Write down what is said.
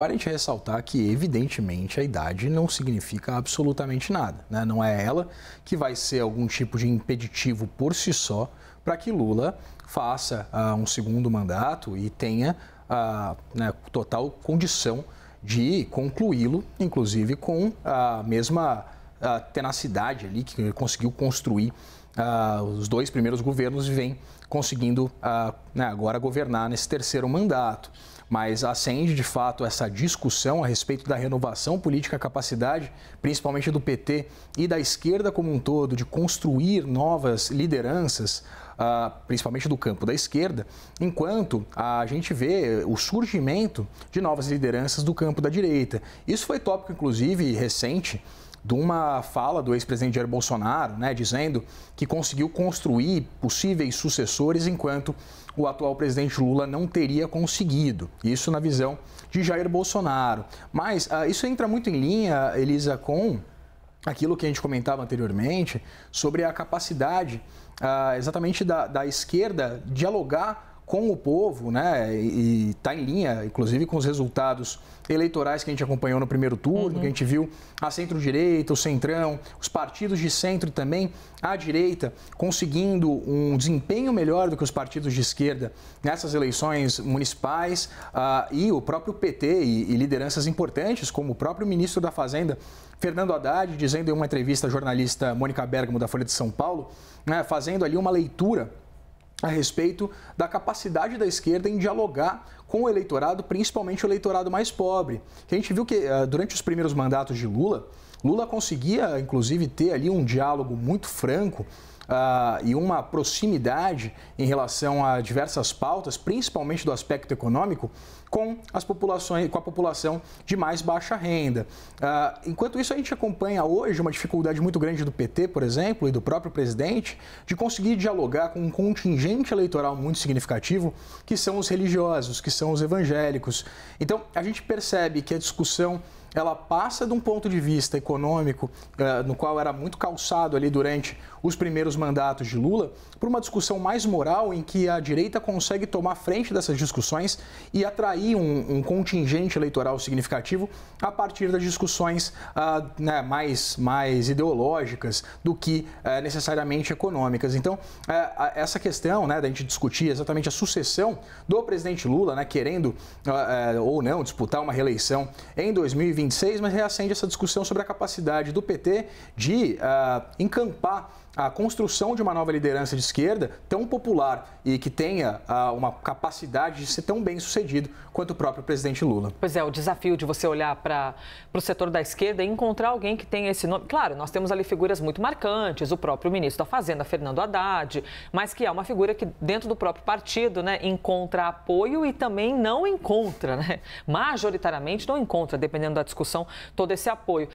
Para a gente ressaltar que, evidentemente, a idade não significa absolutamente nada. Né? Não é ela que vai ser algum tipo de impeditivo por si só para que Lula faça uh, um segundo mandato e tenha uh, né, total condição de concluí-lo, inclusive com a mesma ah, tenacidade ali que conseguiu construir Uh, os dois primeiros governos vem conseguindo uh, né, agora governar nesse terceiro mandato mas acende de fato essa discussão a respeito da renovação política, a capacidade, principalmente do PT e da esquerda como um todo, de construir novas lideranças. Ah, principalmente do campo da esquerda, enquanto a gente vê o surgimento de novas lideranças do campo da direita. Isso foi tópico, inclusive, recente de uma fala do ex-presidente Jair Bolsonaro, né, dizendo que conseguiu construir possíveis sucessores enquanto o atual presidente Lula não teria conseguido. Isso na visão de Jair Bolsonaro. Mas uh, isso entra muito em linha, Elisa, com aquilo que a gente comentava anteriormente sobre a capacidade uh, exatamente da, da esquerda dialogar com o povo, né? E está em linha, inclusive, com os resultados eleitorais que a gente acompanhou no primeiro turno, uhum. que a uhum. gente viu a centro-direita, o centrão, os partidos de centro também, a direita conseguindo um desempenho melhor do que os partidos de esquerda nessas eleições municipais uh, e o próprio PT e, e lideranças importantes, como o próprio ministro da Fazenda, Fernando Haddad, dizendo em uma entrevista à jornalista Mônica Bergamo da Folha de São Paulo, né, fazendo ali uma leitura a respeito da capacidade da esquerda em dialogar com o eleitorado, principalmente o eleitorado mais pobre. a gente viu que eh, durante os primeiros mandatos de Lula, Lula conseguia, inclusive, ter ali um diálogo muito franco Uh, e uma proximidade em relação a diversas pautas, principalmente do aspecto econômico, com, as populações, com a população de mais baixa renda. Uh, enquanto isso, a gente acompanha hoje uma dificuldade muito grande do PT, por exemplo, e do próprio presidente, de conseguir dialogar com um contingente eleitoral muito significativo, que são os religiosos, que são os evangélicos. Então, a gente percebe que a discussão ela passa de um ponto de vista econômico, eh, no qual era muito calçado ali durante os primeiros mandatos de Lula para uma discussão mais moral em que a direita consegue tomar frente dessas discussões e atrair um, um contingente eleitoral significativo a partir das discussões ah, né, mais, mais ideológicas do que ah, necessariamente econômicas. Então, ah, essa questão né, da gente discutir exatamente a sucessão do presidente Lula, né, querendo ah, eh, ou não disputar uma reeleição em 2026, mas reacende essa discussão sobre a capacidade do PT de ah, encampar a construção de uma nova liderança de esquerda tão popular e que tenha ah, uma capacidade de ser tão bem sucedido quanto o próprio presidente Lula. Pois é, o desafio de você olhar para o setor da esquerda e encontrar alguém que tenha esse nome. Claro, nós temos ali figuras muito marcantes, o próprio ministro da Fazenda, Fernando Haddad, mas que é uma figura que dentro do próprio partido né, encontra apoio e também não encontra, né? majoritariamente não encontra, dependendo da discussão, todo esse apoio.